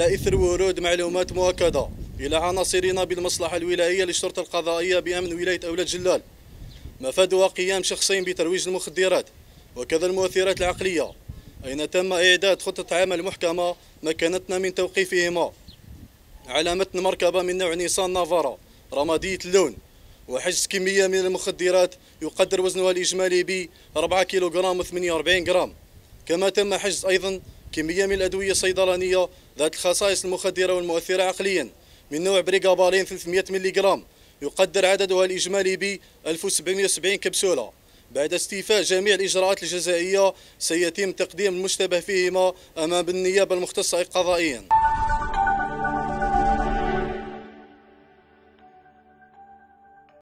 إثر ورود معلومات مؤكدة إلى عناصرنا بالمصلحة الولائية للشرطة القضائية بأمن ولاية أولاد جلال مفادها قيام شخصين بترويج المخدرات وكذا المؤثرات العقلية أين تم إعداد خطة عمل محكمة مكنتنا من توقيفهما على متن مركبة من نوع نيسان نافارا رمادية اللون وحجز كمية من المخدرات يقدر وزنها الإجمالي ب 4 كيلوغرام و 48 جرام كما تم حجز أيضا كمية من الأدوية الصيدلانية ذات الخصائص المخدرة والمؤثرة عقليا من نوع بريغابالين 300 ملي جرام يقدر عددها الإجمالي ب 1770 كبسولة بعد استيفاء جميع الإجراءات الجزائية سيتم تقديم المشتبه فيهما أمام النيابة المختصة قضائيا